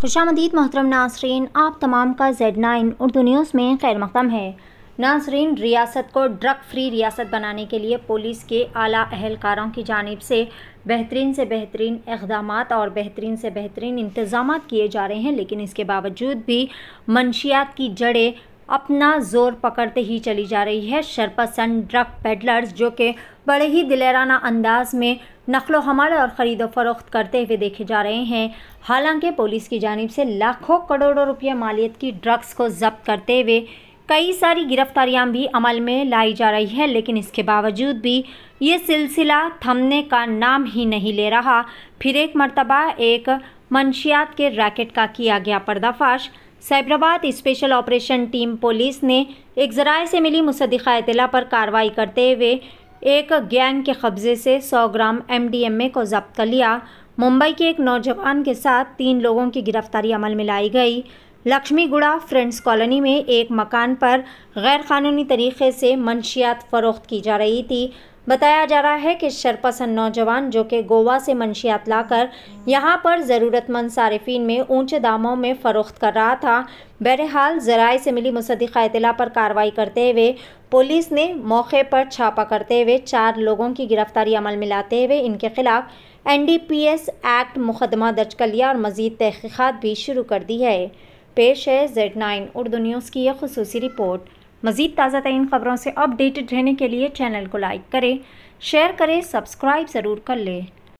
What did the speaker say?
खुशामदीद मोहतरम नासरीन आप तमाम का जेड नाइन उर्दू न्यूज़ में खैर मकदम है नासरीन रियासत को ड्रग फ्री रियासत बनाने के लिए पुलिस के आला अहलकारों की जानब से बेहतरीन से बेहतरीन इकदाम और बेहतरीन से बेहतरीन इंतज़ाम किए जा रहे हैं लेकिन इसके बावजूद भी मनशियात की जड़ें अपना जोर पकड़ते ही चली जा रही है शरपसंद ड्रग पेडलर्स जो कि बड़े ही दिलेराना अंदाज में नकलो हमारे और ख़रीदो फरोख्त करते हुए देखे जा रहे हैं हालांकि पुलिस की जानब से लाखों करोड़ों रुपये मालियत की ड्रग्स को जब्त करते हुए कई सारी गिरफ्तारियां भी अमल में लाई जा रही है लेकिन इसके बावजूद भी ये सिलसिला थमने का नाम ही नहीं ले रहा फिर एक मरतबा एक मंशियात के रैकेट का किया गया पर्दाफाश Cyberabad special operation team police ने एक जराए से मिली मुसदा इतला पर कार्रवाई करते हुए एक गैंग के कब्जे से 100 ग्राम एमडीएमए को जब्त कर लिया मुंबई के एक नौजवान के साथ तीन लोगों की गिरफ्तारी अमल में लाई गई लक्ष्मीगुड़ा फ्रेंड्स कॉलोनी में एक मकान पर गैर कानूनी तरीके से मंशियात फ़रोख्त की जा रही थी बताया जा रहा है कि शरपसन नौजवान जो कि गोवा से मंशियात लाकर यहाँ पर ज़रूरतमंद सार्फिन में ऊंचे दामों में फ़रोख्त कर रहा था बहरहाल ज़राए से मिली मुसदा इतला पर कार्रवाई करते हुए पुलिस ने मौके पर छापा करते हुए चार लोगों की गिरफ्तारी अमल में लाते हुए इनके खिलाफ एन एक्ट मुकदमा दर्ज कर लिया और मजीद तहकीक़ात भी शुरू कर दी है पेश है जेड नाइन उर्दू न्यूज़ की यह खसूसी रिपोर्ट मज़ीद ताज़ा तरीन ख़बरों से अपडेटेड रहने के लिए चैनल को लाइक करें शेयर करें सब्सक्राइब ज़रूर कर लें